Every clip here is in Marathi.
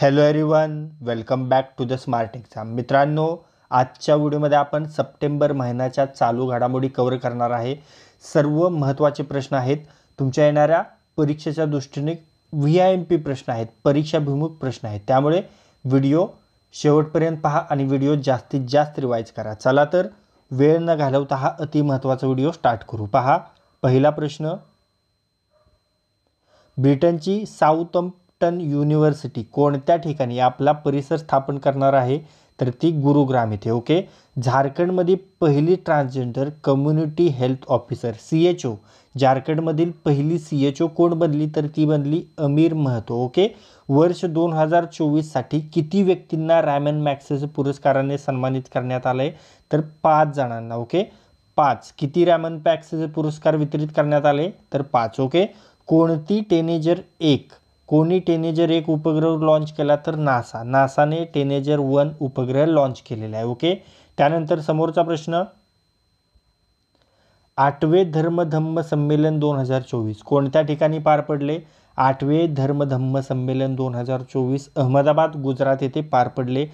hello one welcome back to the smart exam मित्रांनो आजच्या व्हिडिओमध्ये आपण सप्टेंबर महिन्याच्या चालू घडामोडी कवर करणार आहे सर्व महत्त्वाचे प्रश्न आहेत तुमच्या येणाऱ्या परीक्षेच्या दृष्टीने व्ही आय एम पी प्रश्न आहेत परीक्षाभिमुख प्रश्न आहेत त्यामुळे व्हिडिओ शेवटपर्यंत पहा आणि व्हिडिओ जास्तीत जास्त रिवाईज करा चला तर वेळ न घालवता हा अतिमहत्त्वाचा व्हिडिओ स्टार्ट करू पहा पहिला प्रश्न ब्रिटनची साऊथम ॲक्टन युनिव्हर्सिटी कोणत्या ठिकाणी आपला परिसर स्थापन करणार आहे तर ती गुरुग्राम येथे ओके झारखंडमध्ये पहिली transgender community health officer C H O झारखंडमधील पहिली सी एच ओ कोण बनली तर ती बनली अमीर महतो ओके वर्ष दोन हजार चोवीससाठी किती व्यक्तींना रॅमन मॅक्सेस पुरस्काराने सन्मानित करण्यात आलं आहे तर पाच जणांना ओके पाच किती रॅमन पॅक्सेस पुरस्कार वितरित करण्यात आले तर पाच ओके कोणती टेनेजर एक कोणी टेनेजर एक उपग्रह लॉन्च केला तर नासा नासाने टेनेजर वन उपग्रह लॉन्च केलेला आहे ओके त्यानंतर समोरचा प्रश्न आठवे धर्मधम्म संमेलन दोन हजार चोवीस कोणत्या ठिकाणी पार पडले आठवे धर्मधम्म संमेलन दोन हजार चोवीस अहमदाबाद गुजरात येथे पार पडले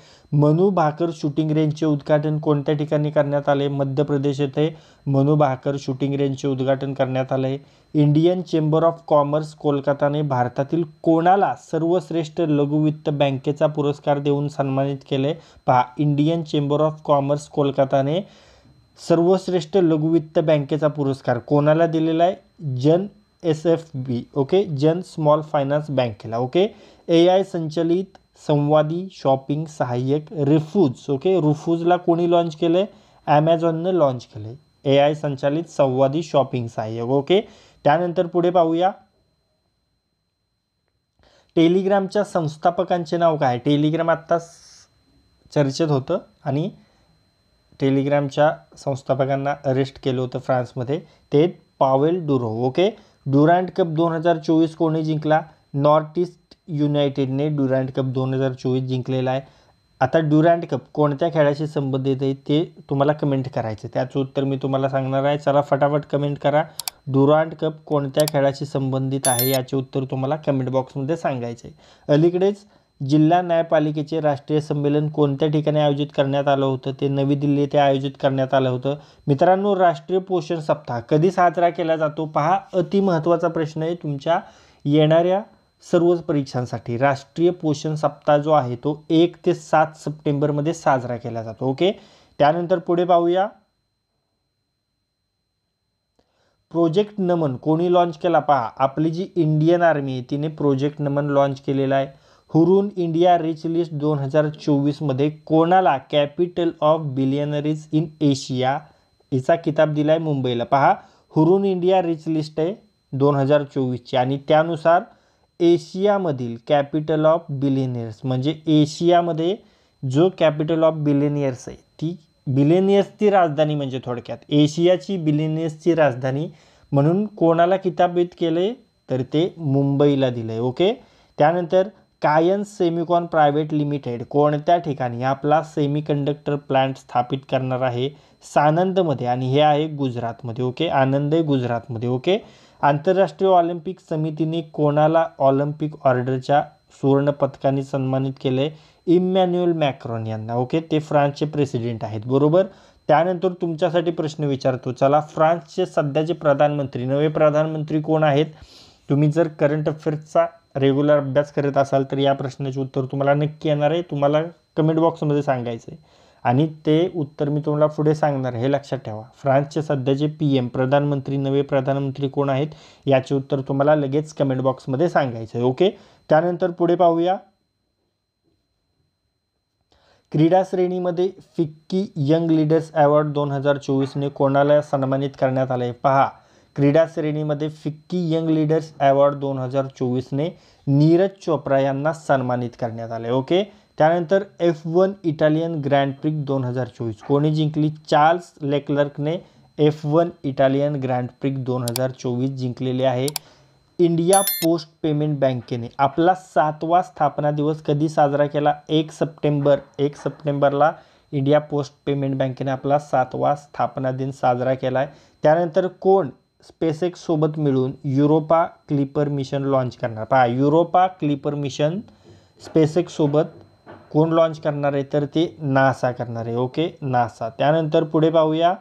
मनू भाकर शूटिंग रेंजचे उद्घाटन कोणत्या ठिकाणी करण्यात आले मध्य प्रदेश येथे मनू भाकर शूटिंग रेंजचे उद्घाटन करण्यात आले इंडियन चेंबर ऑफ कॉमर्स कोलकाताने भारतातील कोणाला सर्वश्रेष्ठ लघुवित्त बँकेचा पुरस्कार देऊन सन्मानित केले पहा इंडियन चेंबर ऑफ कॉमर्स कोलकाताने सर्वश्रेष्ठ लघुवित्त बँकेचा पुरस्कार कोणाला दिलेला आहे Jana S F B okay Jana small finance बँकेला ओके ए आय संचलित संवादी शॉपिंग सहाय्यक रिफूज ओके रुफूजला कोणी लॉन्च केलं आहे ॲमेझॉननं लॉन्च केलं आहे ए आय संचालित संवादी शॉपिंग सहाय्यक ओके त्यानंतर पुढे पाहूया टेलिग्रामच्या संस्थापकांचे नाव काय टेलिग्राम आत्ता चर्चेत होतं आणि टेलिग्रामच्या संस्थापकांना अरेस्ट केलं होतं फ्रान्समध्ये ते पावेल डुरो ओके ड्युरँट कप दोन हजार चोवीस कोणी जिंकला नॉर्थ ईस्ट युनायटेडने ड्युरँट कप दोन हजार चोवीस जिंकलेला आहे आता ड्युरँट कप कोणत्या खेळाशी संबंधित आहे ते तुम्हाला कमेंट करायचं त्याचं उत्तर मी तुम्हाला सांगणार आहे चला फटाफट कमेंट करा ड्युरँट कप कोणत्या खेळाशी संबंधित आहे याचे उत्तर तुम्हाला कमेंट बॉक्समध्ये सांगायचे आहे अलीकडेच जिल्हा न्यायपालिकेचे राष्ट्रीय संमेलन कोणत्या ठिकाणी आयोजित करण्यात आलं होतं ते नवी दिल्ली येथे आयोजित करण्यात आलं होतं मित्रांनो राष्ट्रीय पोषण सप्ताह कधी साजरा केला जातो पहा अतिमहत्त्वाचा प्रश्न आहे तुमच्या येणाऱ्या सर्वच परीक्षांसाठी राष्ट्रीय पोषण सप्ताह जो आहे तो एक ते सात सप्टेंबरमध्ये साजरा केला जातो ओके त्यानंतर पुढे पाहूया प्रोजेक्ट नमन कोणी लॉन्च केला पहा आपली जी इंडियन आर्मी आहे तिने प्रोजेक्ट नमन लॉन्च केलेला आहे हुरून इंडिया रिच लिस्ट दोन हजार चोवीसमध्ये कोणाला capital of billionaires in Asia हिचा किताब दिला आहे मुंबईला पहा हुरून इंडिया रिच लिस्ट आहे दोन हजार चोवीसची आणि त्यानुसार एशियामधील कॅपिटल ऑफ बिलियनियर्स म्हणजे एशियामध्ये जो कॅपिटल ऑफ बिलियनियर्स आहे ती बिलेनियर्सची राजधानी म्हणजे थोडक्यात एशियाची बिलेनियर्सची राजधानी म्हणून कोणाला किताबित केले तर ते मुंबईला दिलं आहे ओके त्यानंतर कायन सेमिकॉन प्रायव्हेट लिमिटेड कोणत्या ठिकाणी आपला सेमीकंडक्टर प्लांट स्थापित करणार आहे सानंदमध्ये आणि हे आहे गुजरातमध्ये ओके आनंद आहे गुजरातमध्ये ओके आंतरराष्ट्रीय ऑलिम्पिक समितीने कोणाला ऑलिम्पिक ऑर्डरच्या सुवर्णपथकाने सन्मानित केलं आहे इमॅन्युअल मॅक्रॉन यांना ओके ते फ्रान्सचे प्रेसिडेंट आहेत बरोबर त्यानंतर तुमच्यासाठी प्रश्न विचारतो चला फ्रान्सचे सध्याचे प्रधानमंत्री नवे प्रधानमंत्री कोण आहेत तुम्ही जर करंट अफेअर्सचा रेग्युलर अभ्यास करत असाल तर या प्रश्नाचे उत्तर तुम्हाला नक्की येणार आहे तुम्हाला कमेंट बॉक्समध्ये सांगायचं आहे आणि ते उत्तर मी तुम्हाला पुढे सांगणार हे लक्षात ठेवा फ्रान्सचे सध्याचे पी एम प्रधानमंत्री नवे प्रधानमंत्री कोण आहेत याचे उत्तर तुम्हाला लगेच कमेंट बॉक्समध्ये सांगायचं आहे ओके त्यानंतर पुढे पाहूया क्रीडा श्रेणीमध्ये फिक्की यंग लीडर्स अवॉर्ड दोन हजार चोवीसने कोणाला सन्मानित करण्यात आलं आहे पहा क्रीडा श्रेणीमध्ये फिक्की यंग लीडर्स अवॉर्ड दोन हजार चोवीसने नीरज चोप्रा यांना सन्मानित करण्यात आले ओके त्यानंतर F one Italian Grand Prix दोन हजार चोवीस कोणी जिंकली चार्ल्स लेकलर्कने F one Italian Grand Prix दोन हजार चोवीस जिंकलेले आहे इंडिया पोस्ट पेमेंट बँकेने आपला सातवा स्थापना दिवस कधी साजरा केला एक सप्टेंबर एक सप्टेंबरला इंडिया पोस्ट पेमेंट बँकेने आपला सातवा स्थापना दिन साजरा केला आहे त्यानंतर कोण सोबत मिळून युरोपा क्लिपर मिशन लॉन्च करणार पहा युरोपा क्लिपर मिशन सोबत कोण लॉन्च करणार आहे तर ते नासा करणार आहे ओके नासा त्यानंतर पुढे पाहूया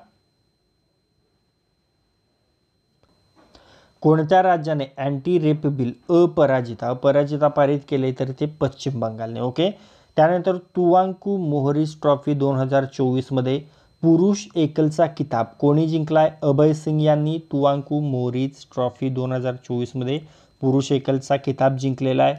कोणत्या राज्याने anti rape bill Aparajita Aparajita पारित केले तर ते पश्चिम बंगालने ओके त्यानंतर तुवांकू मोहरीस ट्रॉफी दोन हजार चोवीसमध्ये पुरुष एकलचा किताब कोणी जिंकलाय अभय सिंग यांनी तुवांकू मोरीज ट्रॉफी दोन हजार चोवीसमध्ये पुरुष एकलचा किताब जिंकलेला आहे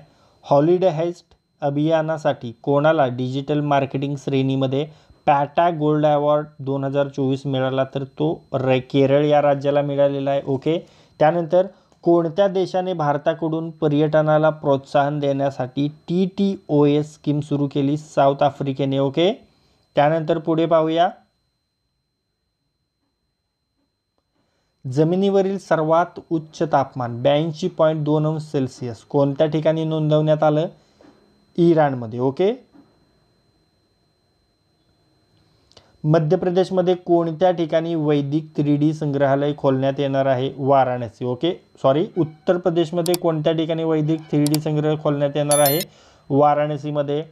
हॉलिडे हेस्ट अभियानासाठी कोणाला डिजिटल मार्केटिंग श्रेणीमध्ये पॅटा गोल्ड अवॉर्ड दोन हजार चोवीस मिळाला तर तो र केरळ या राज्याला मिळालेला आहे ओके त्यानंतर कोणत्या देशाने भारताकडून पर्यटनाला प्रोत्साहन देण्यासाठी T T O S scheme सुरू केली साऊथ आफ्रिकेने ओके त्यानंतर पुढे पाहूया जमिनीवरील सर्वात उच्च तापमान ब्याऐंशी पॉईंट दोन अंश सेल्सिअस कोणत्या ठिकाणी नोंदवण्यात आलं इराणमध्ये ओके मध्य प्रदेशमध्ये कोणत्या ठिकाणी वैदिक थ्री डी संग्रहालय खोलण्यात येणार आहे वाराणसी ओके सॉरी उत्तर प्रदेशमध्ये कोणत्या ठिकाणी वैदिक थ्री डी संग्रहालय खोलण्यात येणार आहे वाराणसीमध्ये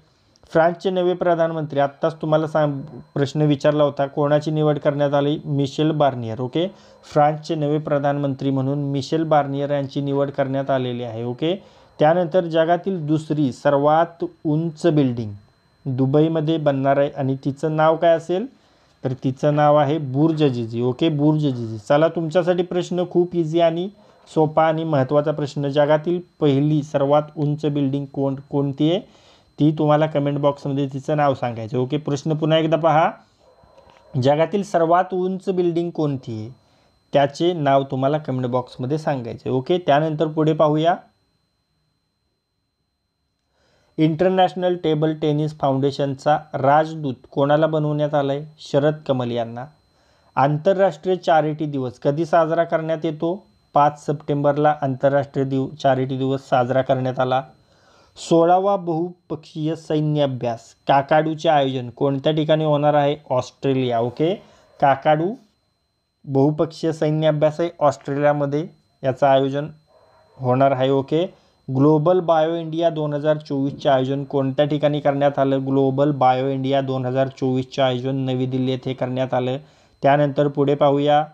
फ्रान्सचे नवे प्रधानमंत्री आत्ताच तुम्हाला सांग प्रश्न विचारला होता कोणाची निवड करण्यात आली मिशेल बार्नियर ओके फ्रान्सचे नवे प्रधानमंत्री म्हणून मिशेल बार्नियर यांची निवड करण्यात आलेली आहे ओके त्यानंतर जगातील दुसरी सर्वात उंच बिल्डिंग दुबईमध्ये बनणार आहे आणि तिचं नाव काय असेल तर तिचं नाव आहे बुर्ज जिजी ओके बुर्ज जिजी चला तुमच्यासाठी प्रश्न खूप इझी आणि सोपा आणि महत्त्वाचा प्रश्न जगातील पहिली सर्वात उंच बिल्डिंग कोण कोणती आहे ती तुम्हाला कमेंट बॉक्समध्ये तिचं नाव सांगायचं ओके प्रश्न पुन्हा एकदा पहा जगातील सर्वात उंच बिल्डिंग कोणती आहे त्याचे नाव तुम्हाला कमेंट बॉक्समध्ये सांगायचे ओके त्यानंतर पुढे पाहूया इंटरनॅशनल टेबल टेनिस फाउंडेशनचा राजदूत कोणाला बनवण्यात आलाय शरद कमल यांना आंतरराष्ट्रीय चॅरिटी दिवस कधी साजरा करण्यात येतो पाच सप्टेंबरला आंतरराष्ट्रीय दिव चॅरिटी दिवस साजरा करण्यात आला सोळावा बहुपक्षीय सैन्याभ्यास काकाडूचे आयोजन कोणत्या ठिकाणी होणार आहे ऑस्ट्रेलिया ओके काकाडू बहुपक्षीय सैन्याभ्यास आहे ऑस्ट्रेलियामध्ये याचं आयोजन होणार आहे ओके ग्लोबल बायो इंडिया दोन हजार चोवीसचे आयोजन कोणत्या ठिकाणी करण्यात आलं ग्लोबल बायो इंडिया दोन हजार चोवीसचे आयोजन नवी दिल्ली येथे करण्यात आलं त्यानंतर पुढे पाहूया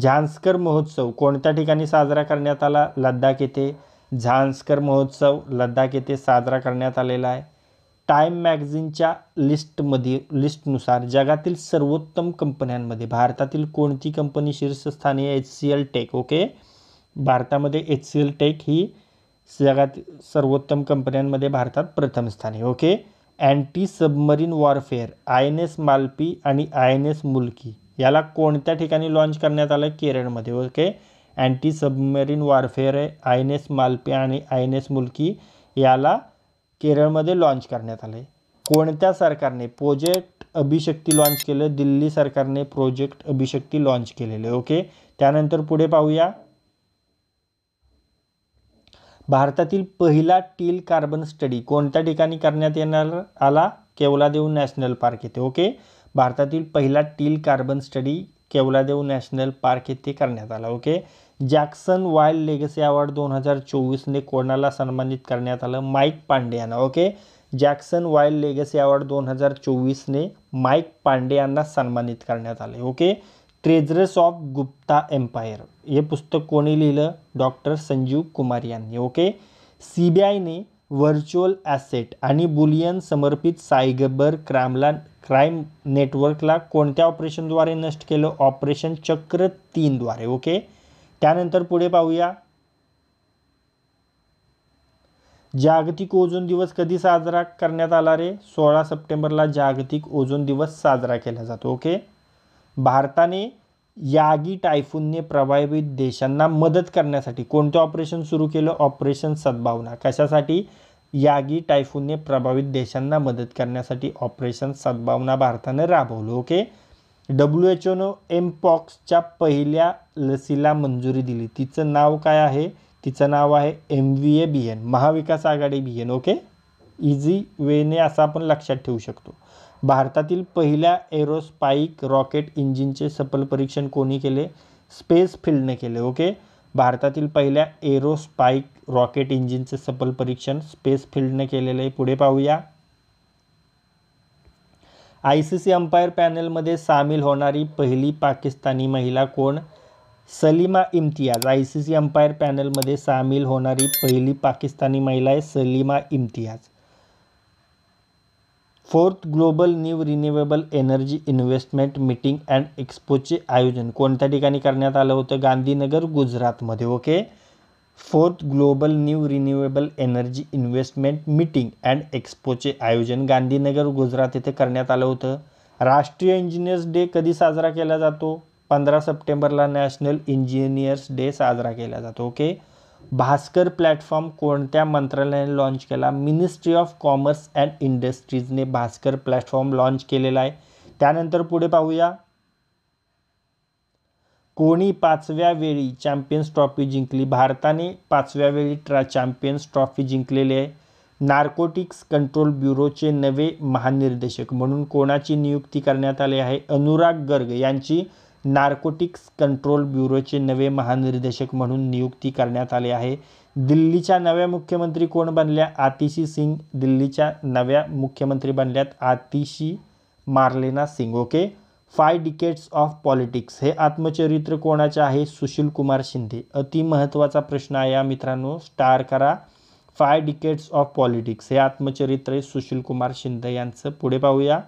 झांस्कर महोत्सव कोणत्या ठिकाणी साजरा करण्यात आला लद्दाख येथे झांस्कर महोत्सव लद्दाख येथे साजरा करण्यात आलेला आहे टाईम मॅगझिनच्या लिस्टमध्ये लिस्टनुसार जगातील सर्वोत्तम कंपन्यांमध्ये भारतातील कोणती कंपनी शीर्षस्थानी H C L tech okay भारतामध्ये एच सी एल टेक ही जगातील सर्वोत्तम कंपन्यांमध्ये भारतात प्रथम स्थानी okay anti submarine warfare I N S Malpe आणि आय एन एस मुलकी याला कोणत्या ठिकाणी लॉन्च करण्यात आलं केरळमध्ये ओके अँटी सबमरीन वॉरफेअर आहे आय एन एस मालपे आणि आय एन एस मुलकी याला केरळमध्ये लॉन्च करण्यात आलं आहे कोणत्या सरकारने प्रोजेक्ट अभिशक्ती लॉन्च केलं दिल्ली सरकारने प्रोजेक्ट अभिशक्ती लॉन्च आहे ओके त्यानंतर पुढे पाहूया भारतातील पहिला टील कार्बन स्टडी कोणत्या ठिकाणी करण्यात येणार आला केवलादेव नॅशनल पार्क येथे ओके भारतातील पहिला teal carbon study Keoladeo national park येथे करण्यात आला okay Jackson wild legacy award दोन हजार चोवीसने कोणाला सन्मानित करण्यात आलं माईक पांडे यांना okay Jackson wild legacy award दोन हजार चोवीसने माईक पांडे यांना सन्मानित करण्यात आले okay treasures of Gupta empire हे पुस्तक कोणी लिहिलं डॉक्टर संजीव कुमार यांनी ओके सी बी आयने व्हर्च्युअल ॲसेट आणि बुलियन समर्पित सायगबर क्रामला क्राईम नेटवर्कला कोणत्या ऑपरेशनद्वारे नष्ट केलं ऑपरेशन चक्र तीनद्वारे ओके त्यानंतर पुढे पाहूया जागतिक ओझोन दिवस कधी साजरा करण्यात आला रे सोळा सप्टेंबरला जागतिक ओझोन दिवस साजरा केला जातो ओके भारताने यागी टायफूनने प्रभावित देशांना मदत करण्यासाठी कोणतं ऑपरेशन सुरू केलं ऑपरेशन सद्भावना कशासाठी यागी टायफूनने प्रभावित देशांना मदत करण्यासाठी ऑपरेशन सद्भावना भारताने राबवलं ओके डब्ल्यू एच ओनं एमपॉक्सच्या पहिल्या लसीला मंजुरी दिली तिचं नाव काय आहे तिचं नाव आहे M V A B N Mahavikas Aghadi B N okay easy वेने असं आपण लक्षात ठेवू शकतो भारतातील पहिल्या एरोस्पाईक रॉकेट इंजिनचे सफल परीक्षण कोणी केले स्पेस फील्डने केले ओके भारतातील पहिल्या एरोस्पाईक रॉकेट इंजिनचे सफल परीक्षण स्पेस फील्डने केलेले आहे पुढे पाहूया आय सी सी अंपायर पॅनलमध्ये सामील होणारी पहिली पाकिस्तानी महिला कोण Salima Imtiaz I C C umpire पॅनलमध्ये सामील होणारी पहिली पाकिस्तानी महिला आहे Salima Imtiaz fourth global new renewable energy investment meeting and एक्सपोचे आयोजन कोणत्या ठिकाणी करण्यात आलं होतं गांधीनगर गुजरातमध्ये okay fourth global new renewable energy investment meeting and एक्सपोचे आयोजन गांधीनगर गुजरात येथे करण्यात आलं होतं राष्ट्रीय इंजिनियर्स डे कधी साजरा केला जातो पंधरा सप्टेंबरला नॅशनल इंजिनियर्स डे साजरा केला जातो ओके भास्कर प्लॅटफॉर्म कोणत्या मंत्रालयाने लॉन्च केला मिनिस्ट्री ऑफ कॉमर्स अँड इंडस्ट्रीजने भास्कर प्लॅटफॉर्म लाँच केलेला आहे त्यानंतर पुढे पाहूया कोणी पाचव्या वेळी चॅम्पियन्स ट्रॉफी जिंकली भारताने पाचव्या वेळी ट्रा चॅम्पियन्स ट्रॉफी जिंकलेली आहे नार्कोटिक्स कंट्रोल ब्युरोचे नवे महानिर्देशक म्हणून कोणाची नियुक्ती करण्यात आली आहे अनुराग गर्ग यांची नार्कोटिक्स कंट्रोल ब्युरोचे नवे महानिर्देशक म्हणून नियुक्ती करण्यात आले आहे दिल्लीच्या नव्या मुख्यमंत्री कोण बनल्या आतिशी सिंग दिल्लीच्या नव्या मुख्यमंत्री बनल्यात Atishi Marlena Singh okay five decades of politics हे आत्मचरित्र कोणाचे आहे सुशील कुमार शिंदे महत्त्वाचा प्रश्न आहे या मित्रांनो स्टार करा फाय डिकेट्स ऑफ पॉलिटिक्स हे आत्मचरित्र आहे सुशील कुमार शिंदे यांचं पुढे पाहूया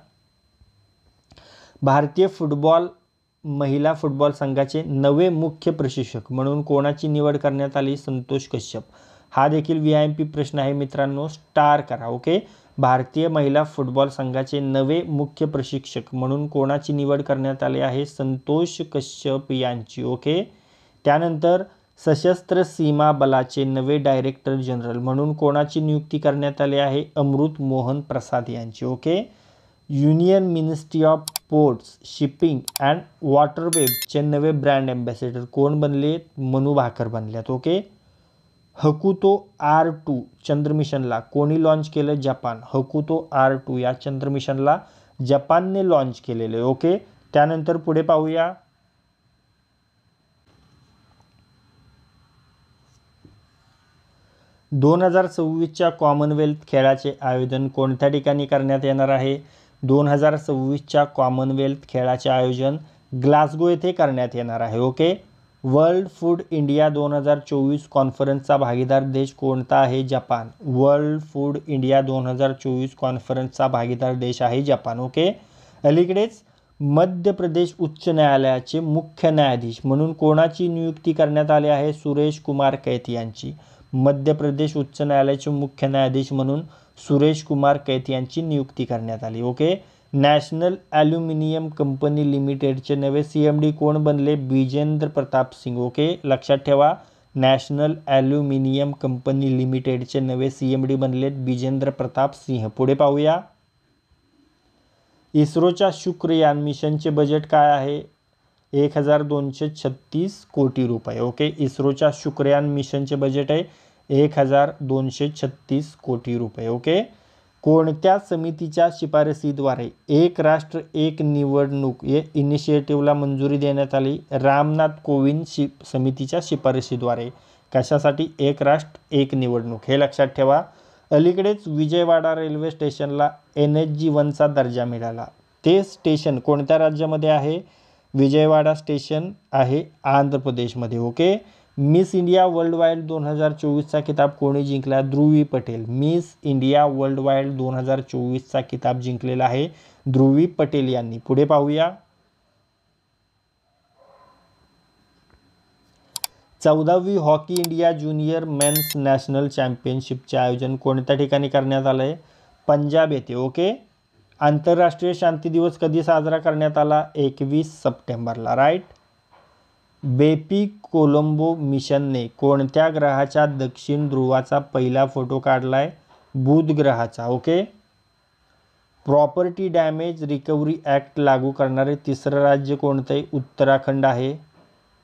भारतीय फुटबॉल महिला फुटबॉल संघाचे नवे मुख्य प्रशिक्षक म्हणून कोणाची निवड करण्यात आली संतोष कश्यप हा देखील व्ही आय एम पी प्रश्न आहे मित्रांनो स्टार करा ओके भारतीय महिला फुटबॉल संघाचे नवे मुख्य प्रशिक्षक म्हणून कोणाची निवड करण्यात आली आहे संतोष कश्यप यांची ओके त्यानंतर सशस्त्र सीमा बलाचे नवे डायरेक्टर जनरल म्हणून कोणाची नियुक्ती करण्यात आली आहे अमृत मोहन प्रसाद यांची okay union ministry of ports shipping and वॉटरवेजचे नवे ब्रँड ॲम्बॅसेडर कोण बनले मनु भाकर बनल्यात ओके हकुतो आर टू मिशनला कोणी लॉन्च केलं जपान हकुतो आर टू या मिशनला जपानने लॉन्च केलेले ओके त्यानंतर पुढे पाहूया दोन हजार सव्वीसच्या कॉमनवेल्थ खेळाचे आयोजन कोणत्या ठिकाणी करण्यात येणार आहे दोन हजार सव्वीसच्या कॉमनवेल्थ खेळाचे आयोजन ग्लासगो येथे करण्यात येणार आहे ओके वर्ल्ड फूड इंडिया दोन हजार चोवीस कॉन्फरन्सचा भागीदार देश कोणता आहे जपान वर्ल्ड फूड इंडिया दोन हजार चोवीस कॉन्फरन्सचा भागीदार देश आहे जपान ओके अलीकडेच मध्य प्रदेश उच्च न्यायालयाचे मुख्य न्यायाधीश म्हणून कोणाची नियुक्ती करण्यात आली आहे सुरेश कुमार कैत यांची मध्य प्रदेश उच्च न्यायालयाचे मुख्य न्यायाधीश म्हणून सुरेश कुमार कैत यांची नियुक्ती करण्यात आली ओके नॅशनल ॲल्युमिनियम कंपनी लिमिटेडचे नवे सी एम डी कोण बनले बिजेंद्र प्रताप सिंग ओके लक्षात ठेवा नॅशनल ॲल्युमिनियम कंपनी लिमिटेडचे नवे सी एम डी बनलेत बिजेंद्र प्रताप सिंह पुढे पाहूया इस्रोच्या शुक्रयान मिशनचे बजेट काय आहे एक हजार दोनशे छत्तीस कोटी रुपये ओके इस्रोच्या शुक्रयान मिशनचे बजेट आहे एक हजार दोनशे छत्तीस कोटी रुपये ओके कोणत्या समितीच्या शिफारसीद्वारे एक राष्ट्र एक निवडणूक या इनिशिएटिव्हला मंजुरी देण्यात आली रामनाथ कोविंद शि समितीच्या शिफारसीद्वारे कशासाठी एक राष्ट्र एक निवडणूक हे लक्षात ठेवा अलीकडेच विजयवाडा रेल्वे स्टेशनला एन एच जी वनचा दर्जा मिळाला ते स्टेशन कोणत्या राज्यामध्ये आहे विजयवाडा स्टेशन आहे आंध्र प्रदेशमध्ये okay miss India world wide दोन हजार चोवीसचा किताब कोणी जिंकला Dhruvi Patel miss India world wide दोन हजार चोवीसचा किताब जिंकलेला आहे ध्रुवी पटेल यांनी पुढे पाहूया चौदावी hockey India junior men's national चॅम्पियनशिपचे आयोजन कोणत्या ठिकाणी करण्यात आलं आहे पंजाब येथे ओके आंतरराष्ट्रीय शांती दिवस कधी साजरा करण्यात आला एकवीस सप्टेंबरला राईट बेपी कोलंबो मिशनने कोणत्या ग्रहाच्या दक्षिण ध्रुवाचा पहिला फोटो काढला आहे बुध ग्रहाचा okay property damage recovery act लागू करणारे तिसरं राज्य कोणतं आहे उत्तराखंड आहे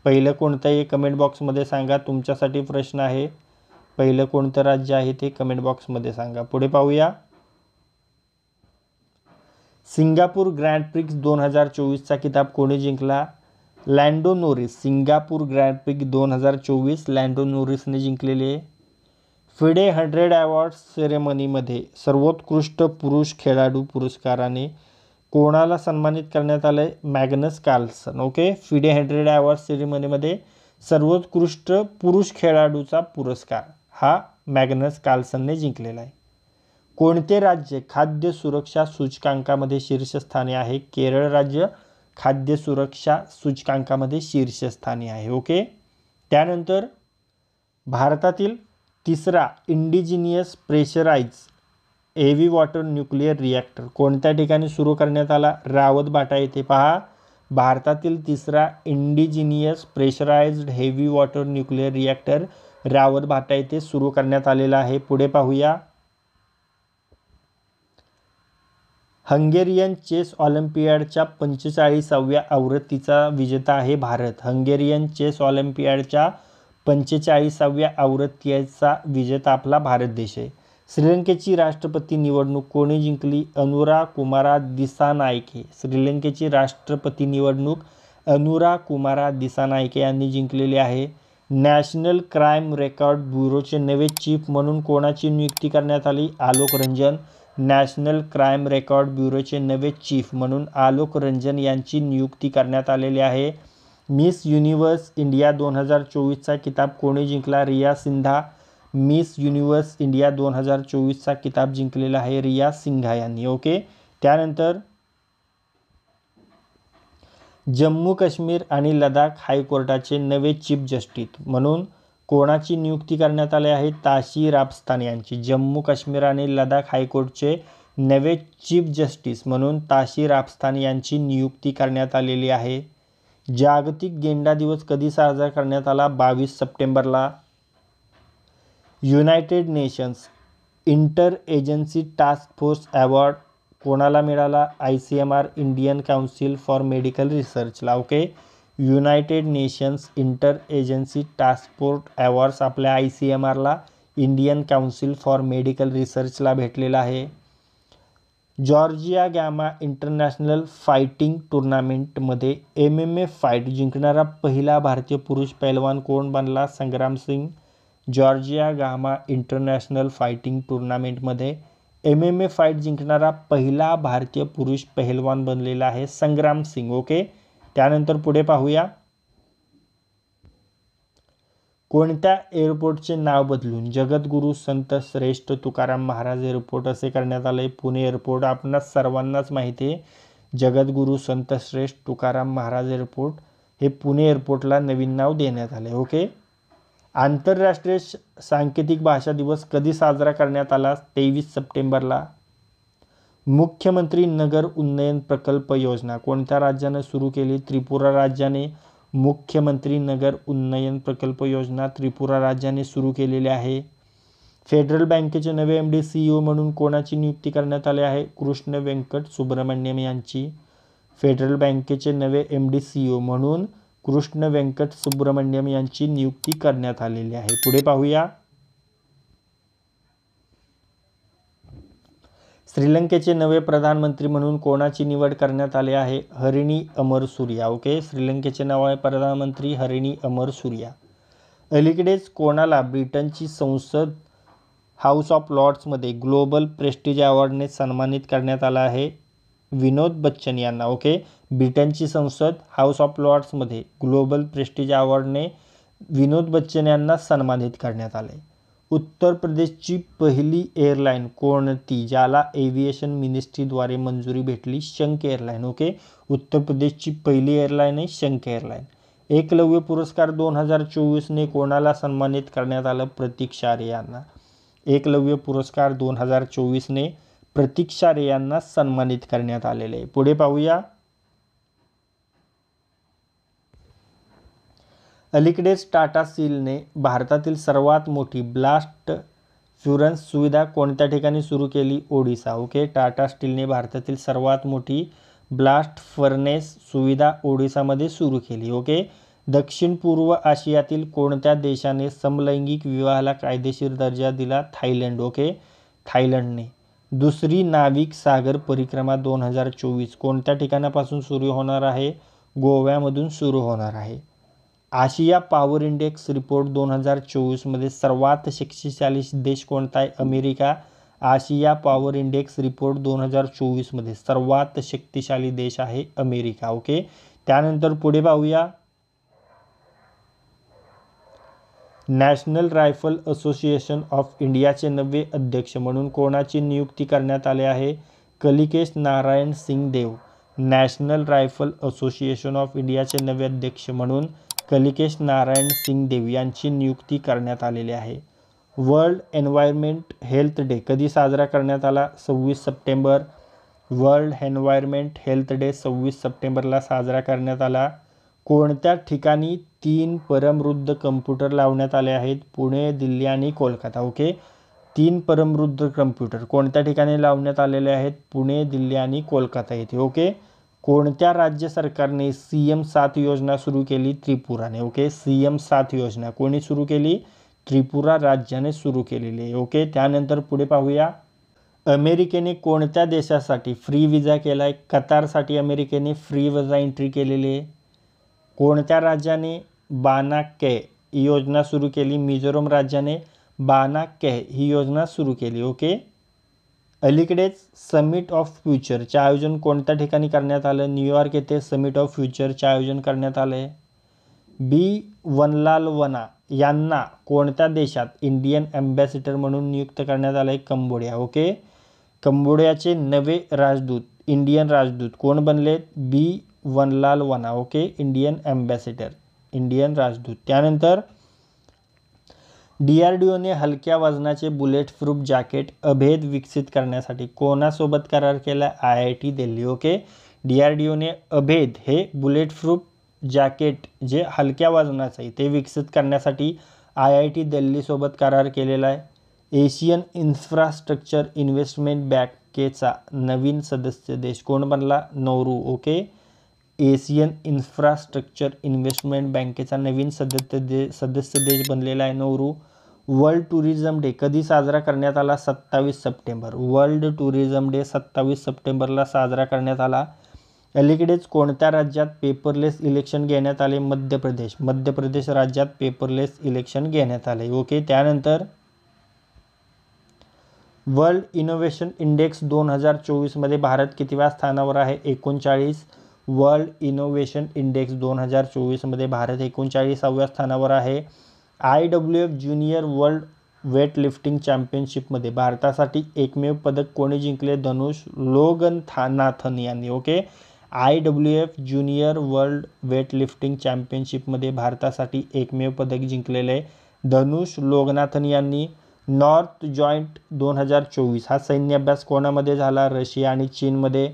पहिलं कोणतं आहे कमेंट बॉक्समध्ये सांगा तुमच्यासाठी प्रश्न आहे पहिलं कोणतं राज्य आहे ते कमेंट बॉक्समध्ये सांगा पुढे पाहूया सिंगापूर ग्रँड प्रिक्स दोन हजार चोवीसचा किताब कोणी जिंकला Lando Norris Singapore grand prix दोन हजार चोवीस लँडो नोरिसने जिंकलेले फिडे हंड्रेड अवॉर्ड्स सेरेमनीमध्ये सर्वोत्कृष्ट पुरुष खेळाडू पुरस्काराने कोणाला सन्मानित करण्यात आलं आहे Magnus Carlsen okay FIDE hundred award सेरेमनीमध्ये सर्वोत्कृष्ट पुरुष खेळाडूचा पुरस्कार हा मॅग्नस कार्लसनने जिंकलेला आहे कोणते राज्य खाद्य सुरक्षा सूचकांकामध्ये शीर्षस्थानी आहे केरळ राज्य खाद्य सुरक्षा सूचकांकामध्ये शीर्षस्थानी आहे ओके त्यानंतर भारतातील तिसरा indigenous pressurise heavy water nuclear reactor कोणत्या ठिकाणी सुरू करण्यात आला रावत बाटा येथे पहा भारतातील तिसरा indigenous pressurised heavy water nuclear reactor Rawatbhata येथे सुरू करण्यात आलेला आहे पुढे पाहूया हंगेरियन चेस ऑलिम्पियाडच्या पंचेचाळीसाव्या आवृत्तीचा विजेता आहे भारत हंगेरियन चेस ऑलिम्पियाडच्या पंचेचाळीसाव्या आवृत्तीचा विजेता आपला भारत देश आहे श्रीलंकेची राष्ट्रपती निवडणूक कोणी जिंकली अनुरा कुमारा दिसा नायके श्रीलंकेची राष्ट्रपती निवडणूक अनुरा कुमारा दिसा नायके यांनी जिंकलेली आहे नॅशनल क्राईम रेकॉर्ड ब्युरोचे नवे चीफ म्हणून कोणाची नियुक्ती करण्यात आली Alok Ranjan national crime record ब्युरोचे नवे चीफ म्हणून आलोक रंजन यांची नियुक्ती करण्यात आलेली आहे मिस युनिव्हर्स इंडिया दोन हजार चोवीसचा किताब कोणी जिंकला Riya Singha miss universe India दोन हजार चोवीसचा किताब जिंकलेला आहे रिया सिंघा यांनी ओके त्यानंतर जम्मू काश्मीर आणि लडाख हायकोर्टाचे नवे चीफ जस्टिस म्हणून कोणाची नियुक्ती करण्यात आली आहे ताशी राबस्तान यांची जम्मू काश्मीर आणि लडाख हायकोर्टचे नवे चीफ जस्टिस म्हणून ताशी राबस्तान यांची नियुक्ती करण्यात आलेली आहे जागतिक गेंडा दिवस कधी साजरा करण्यात आला बावीस सप्टेंबरला united nations inter agency task force award कोणाला मिळाला I C M R Indian council for medical रिसर्चला okay united nations inter agency task force awards आपल्या आय सी एम आरला इंडियन काउन्सिल फॉर मेडिकल रिसर्चला भेटलेला आहे जॉर्जिया गॅमा इंटरनॅशनल फायटिंग टुर्नामेंटमध्ये एम एम ए फाईट जिंकणारा पहिला भारतीय पुरुष पैलवान कोण बनला Sangram Singh Georgia GAMMA international fighting टुर्नामेंटमध्ये एम एम ए फाईट जिंकणारा पहिला भारतीय पुरुष पहलवान बनलेला आहे संग्राम सिंग ओके त्यानंतर पुढे पाहूया कोणत्या एअरपोर्टचे नाव बदलून जगद्गुरु संत श्रेष्ठ तुकाराम महाराज एअरपोर्ट असे करण्यात आले पुणे एअरपोर्ट आपणास सर्वांनाच माहिती आहे जगद्गुरु संत श्रेष्ठ तुकाराम महाराज एअरपोर्ट हे पुणे एअरपोर्टला नवीन नाव देण्यात आले ओके आंतरराष्ट्रीय सांकेतिक भाषा दिवस कधी साजरा करण्यात आला तेवीस सप्टेंबरला मुख्यमंत्री नगर उन्नयन प्रकल्प योजना कोणत्या राज्याने सुरू केली त्रिपुरा राज्याने मुख्यमंत्री नगर उन्नयन प्रकल्प योजना त्रिपुरा राज्याने सुरू केलेली आहे फेडरल बँकेचे नवे एम डी सीईओ म्हणून कोणाची नियुक्ती करण्यात आली आहे कृष्ण व्यंकट सुब्रमण्यम यांची फेडरल बँकेचे नवे एम डी सीईओ म्हणून कृष्ण व्यंकट सुब्रमण्यम यांची नियुक्ती करण्यात आलेली आहे पुढे पाहूया श्रीलंकेचे नवे प्रधानमंत्री म्हणून कोणाची निवड करण्यात आली आहे हरिणी अमर सूर्या ओके श्रीलंकेचे नाव प्रधानमंत्री हरिणी अमर सूर्या अलीकडेच कोणाला ब्रिटनची संसद हाऊस ऑफ लॉर्ड्समध्ये ग्लोबल प्रेस्टिज अवॉर्डने सन्मानित करण्यात आलं आहे विनोद बच्चन यांना ओके ब्रिटनची संसद हाऊस ऑफ लॉर्ड्समध्ये ग्लोबल प्रेस्टिज अवॉर्डने विनोद बच्चन यांना सन्मानित करण्यात आले उत्तर प्रदेशची पहिली एअरलाईन कोणती ज्याला एव्हिएशन मिनिस्ट्रीद्वारे मंजुरी भेटली शंक एअरलाईन ओके उत्तर प्रदेशची पहिली एअरलाईन आहे शंक एअरलाईन एकलव्य पुरस्कार दोन हजार चोवीसने कोणाला सन्मानित करण्यात आलं प्रतीक्षारे यांना एकलव्य पुरस्कार दोन हजार चोवीसने प्रतीक्षारे यांना सन्मानित करण्यात आलेले आहे पुढे पाहूया अलीकडेच टाटा स्टीलने भारतातील सर्वात मोठी ब्लास्ट शुरन्स सुविधा कोणत्या ठिकाणी सुरू केली ओडिसा ओके टाटा स्टीलने भारतातील सर्वात मोठी ब्लास्ट फर्नेस सुविधा ओडिसामध्ये सुरू केली ओके दक्षिण पूर्व आशियातील कोणत्या देशाने समलैंगिक विवाहाला कायदेशीर दर्जा दिला थायलंड ओके थायलंडने दुसरी नाविक सागर परिक्रमा दोन हजार चोवीस कोणत्या ठिकाणापासून सुरू होणार आहे गोव्यामधून सुरू होणार आहे आशिया पॉवर इंडेक्स रिपोर्ट दोन हजार चोवीसमध्ये सर्वात शक्तिशाली देश कोणता आहे अमेरिका आशिया पॉवर इंडेक्स रिपोर्ट दोन हजार चोवीसमध्ये सर्वात शक्तिशाली देश आहे अमेरिका ओके त्यानंतर पुढे पाहूया नॅशनल रायफल असोसिएशन ऑफ इंडियाचे नवे अध्यक्ष म्हणून कोणाची नियुक्ती करण्यात आली आहे Kalikesh Narayan Singh Deo national rifle association of इंडियाचे नवे अध्यक्ष म्हणून कलिकेश नारायण सिंग देव यांची नियुक्ती करण्यात आलेली आहे वर्ल्ड एन्व्हायरमेंट हेल्थ डे कधी साजरा करण्यात आला सव्वीस September world environment health day सव्वीस सप्टेंबरला साजरा करण्यात आला कोणत्या ठिकाणी तीन परमरुद्ध कम्प्युटर लावण्यात आले आहेत पुणे दिल्ली आणि कोलकाता ओके तीन परमरुद्ध कम्प्युटर कोणत्या ठिकाणी लावण्यात आलेले आहेत पुणे दिल्ली आणि कोलकाता येथे ओके कोणत्या राज्य सरकारने सी एम सात योजना सुरू केली त्रिपुराने ओके सी एम सात योजना कोणी सुरू केली त्रिपुरा राज्याने सुरू केलेली आहे ओके त्यानंतर पुढे पाहूया अमेरिकेने कोणत्या देशासाठी फ्री विजा केला आहे कतारसाठी अमेरिकेने फ्री विजा एंट्री केलेली आहे कोणत्या राज्याने बाना के ही योजना सुरू केली मिझोरम राज्याने बाना के ही योजना सुरू केली ओके अलीकडेच समिट ऑफ फ्युचरचे आयोजन कोणत्या ठिकाणी करण्यात आलं न्यूयॉर्क येथे समिट ऑफ फ्युचरचे आयोजन करण्यात आलं आहे बी वनलाल वना यांना कोणत्या देशात इंडियन अँबॅसिडर म्हणून नियुक्त करण्यात आलं आहे कंबोडिया ओके कंबोडियाचे नवे राजदूत इंडियन राजदूत कोण बनलेत बी वनलाल वना ओके इंडियन अँबॅसिडर इंडियन राजदूत त्यानंतर डी आर डी ओने हलक्या वजनाचे बुलेट प्रूफ जॅकेट अभेद विकसित करण्यासाठी कोणासोबत करार केला I I T Delhi okay D R D ओने अभेद हे बुलेट प्रूफ जॅकेट जे हलक्या वजनाचं आहे ते विकसित करण्यासाठी आय आय टी दिल्लीसोबत करार केलेला आहे एशियन इन्फ्रास्ट्रक्चर इन्व्हेस्टमेंट बँकेचा नवीन सदस्य देश कोण बनला Nauru okay Asian infrastructure investment बँकेचा नवीन सदस्य दे सदस्य देश बनलेला आहे नवरू वर्ल्ड टुरिझम डे कधी साजरा करण्यात आला सत्तावीस सप्टेंबर वर्ल्ड टुरिझम डे सत्तावीस सप्टेंबरला साजरा करण्यात आला अलीकडेच कोणत्या राज्यात पेपरलेस इलेक्शन घेण्यात आले मध्य प्रदेश मध्य प्रदेश राज्यात पेपरलेस इलेक्शन घेण्यात आले ओके त्यानंतर वर्ल्ड इनोव्हेशन इंडेक्स दोन हजार चोवीसमध्ये भारत कितव्या स्थानावर आहे एकोणचाळीस वर्ल्ड इनोव्हेशन इंडेक्स दोन हजार चोवीसमध्ये भारत एकोणचाळीसाव्या स्थानावर आहे I W F junior world weightlifting चॅम्पियनशिपमध्ये भारतासाठी एकमेव पदक कोणी जिंकले धनुष लोगन थानाथन यांनी okay I W F junior world weightlifting चॅम्पियनशिपमध्ये भारतासाठी एकमेव पदक जिंकलेले धनुष लोगनाथन यांनी नॉर्थ जॉईंट दोन हजार चोवीस हा सैन्य अभ्यास कोणामध्ये झाला रशिया आणि चीनमध्ये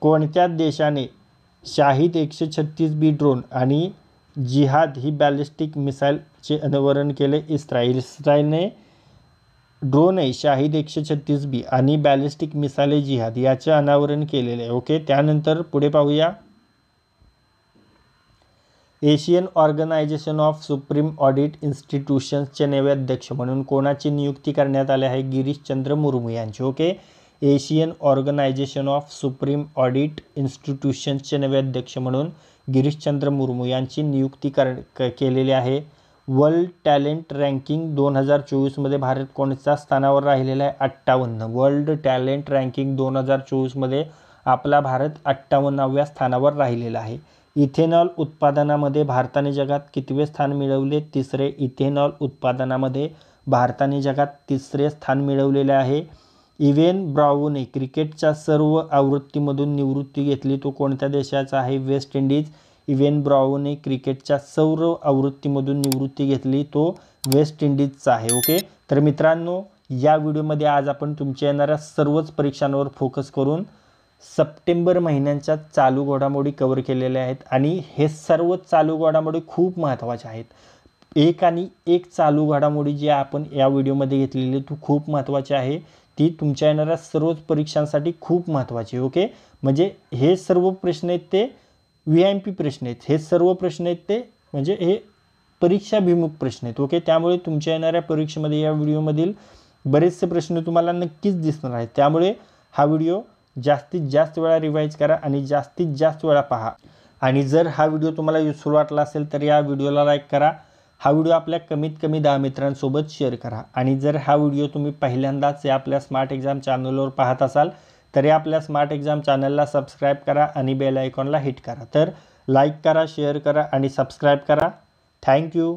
कोणत्या देशाने शाहिद एकशे छत्तीस बी ड्रोन आणि जिहाद ही बॅलिस्टिक मिसाईलचे अनावरण केले इस्रायल इस्रायलने ड्रोन आहे शाहिद एकशे छत्तीस बी आणि बॅलिस्टिक आहे जिहाद याचे अनावरण केलेले आहे ओके त्यानंतर पुढे पाहूया Asian organisation of supreme audit इन्स्टिट्यूशन्सचे नवे अध्यक्ष म्हणून कोणाची नियुक्ती करण्यात आली आहे गिरीश चंद्र मुर्मू यांची okay Asian organisation of supreme audit इन्स्टिट्यूशन्सचे नवे अध्यक्ष म्हणून गिरीशचंद्र मुर्मू यांची नियुक्ती कर केलेली आहे वर्ल्ड टॅलेंट रँकिंग दोन हजार चोवीसमध्ये भारत कोणत्या स्थानावर राहिलेला आहे अठ्ठावन्न वर्ल्ड टॅलेंट रँकिंग दोन हजार चोवीसमध्ये आपला भारत अठ्ठावन्नाव्या स्थानावर राहिलेला आहे इथेनॉल उत्पादनामध्ये भारताने जगात कितवे स्थान मिळवले तिसरे इथेनॉल उत्पादनामध्ये भारताने जगात तिसरे स्थान मिळवलेले आहे इवेन ब्राऊने क्रिकेटच्या सर्व आवृत्तीमधून निवृत्ती घेतली तो कोणत्या देशाचा आहे वेस्ट इंडिज इवेन ब्राऊने क्रिकेटच्या सर्व आवृत्तीमधून निवृत्ती घेतली तो वेस्ट इंडिजचा आहे ओके तर मित्रांनो या व्हिडिओमध्ये आज आपण तुमच्या येणाऱ्या सर्वच परीक्षांवर फोकस करून सप्टेंबर महिन्यांच्या चालू घोडामोडी कवर केलेल्या आहेत आणि हे सर्व चालू घडामोडी खूप महत्त्वाच्या आहेत एक आणि एक चालू घडामोडी जी आपण या व्हिडिओमध्ये घेतलेली तू खूप महत्त्वाची आहे ती तुमच्या येणाऱ्या सर्वच परीक्षांसाठी खूप महत्त्वाची ओके म्हणजे हे सर्व प्रश्न आहेत ते व्ही आय एम पी प्रश्न आहेत हे सर्व प्रश्न आहेत ते म्हणजे हे परीक्षाभिमुख प्रश्न आहेत ओके त्यामुळे तुमच्या येणाऱ्या परीक्षेमध्ये या व्हिडिओमधील बरेचसे प्रश्न तुम्हाला नक्कीच दिसणार आहेत त्यामुळे हा व्हिडिओ जास्तीत जास्त वेळा रिवाईज करा आणि जास्तीत जास्त वेळा पहा आणि जर हा व्हिडिओ तुम्हाला युजफुल वाटला असेल तर या व्हिडिओला लाईक करा हा व्हिडिओ आपल्या कमीत कमी दहा मित्रांसोबत शेअर करा आणि जर हा व्हिडिओ तुम्ही पहिल्यांदाच या आपल्या स्मार्ट एक्झाम चॅनलवर पाहत असाल तर या आपल्या स्मार्ट एक्झाम चॅनलला सबस्क्राईब करा आणि बेल आयकॉनला हिट करा तर लाईक करा शेअर करा आणि सबस्क्राईब करा थँक्यू